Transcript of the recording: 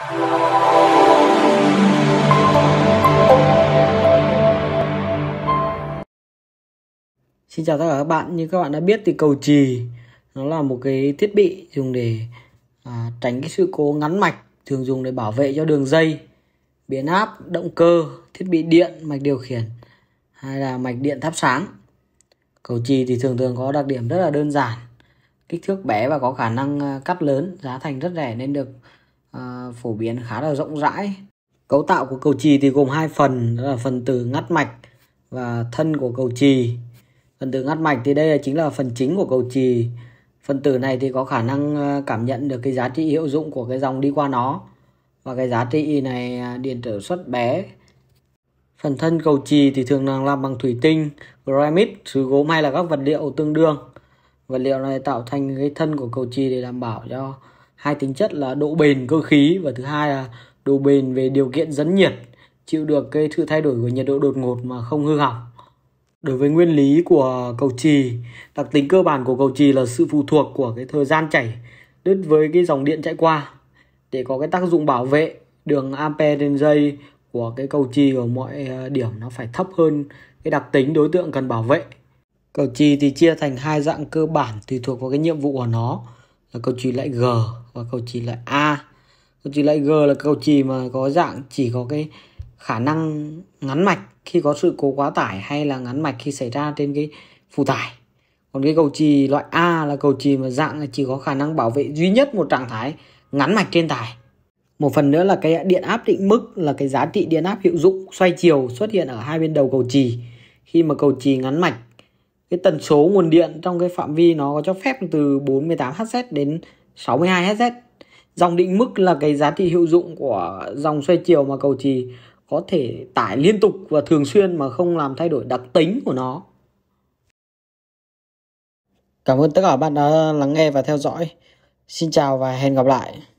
Xin chào tất cả các bạn, như các bạn đã biết thì cầu trì nó là một cái thiết bị dùng để à, tránh cái sự cố ngắn mạch thường dùng để bảo vệ cho đường dây biến áp, động cơ, thiết bị điện, mạch điều khiển hay là mạch điện thắp sáng. Cầu trì thì thường thường có đặc điểm rất là đơn giản, kích thước bé và có khả năng à, cắt lớn, giá thành rất rẻ nên được Ờ, phổ biến khá là rộng rãi cấu tạo của cầu trì thì gồm hai phần đó là phần từ ngắt mạch và thân của cầu trì phần từ ngắt mạch thì đây là chính là phần chính của cầu trì phần tử này thì có khả năng ờ, cảm nhận được cái giá trị hiệu dụng của cái dòng đi qua nó và cái giá trị này à, điện trở suất bé phần thân cầu trì thì thường là làm bằng thủy tinh granite sứ gỗ hay là các vật liệu tương đương vật liệu này tạo thành cái thân của cầu trì để đảm bảo cho hai tính chất là độ bền cơ khí và thứ hai là độ bền về điều kiện dẫn nhiệt chịu được cái sự thay đổi của nhiệt độ đột ngột mà không hư hỏng đối với nguyên lý của cầu trì đặc tính cơ bản của cầu trì là sự phụ thuộc của cái thời gian chảy đứt với cái dòng điện chạy qua để có cái tác dụng bảo vệ đường ampere trên dây của cái cầu trì ở mọi ờ, điểm nó phải thấp hơn cái đặc tính đối tượng cần bảo vệ cầu trì thì chia thành hai dạng cơ bản tùy thuộc vào cái nhiệm vụ của nó là cầu chì loại g và cầu chì loại a Cầu chì loại g là cầu chì mà có dạng chỉ có cái khả năng ngắn mạch khi có sự cố quá tải hay là ngắn mạch khi xảy ra trên cái phụ tải còn cái cầu chì loại A là cầu chì mà dạng là chỉ có khả năng bảo vệ duy nhất một trạng thái ngắn mạch trên tải một phần nữa là cái điện áp định mức là cái giá trị điện áp hiệu dụng xoay chiều xuất hiện ở hai bên đầu cầu chì khi mà cầu chì ngắn mạch cái tần số nguồn điện trong cái phạm vi nó có cho phép từ 48 Hz đến 62 Hz. Dòng định mức là cái giá trị hiệu dụng của dòng xoay chiều mà cầu trì có thể tải liên tục và thường xuyên mà không làm thay đổi đặc tính của nó. Cảm ơn tất cả bạn đã lắng nghe và theo dõi. Xin chào và hẹn gặp lại.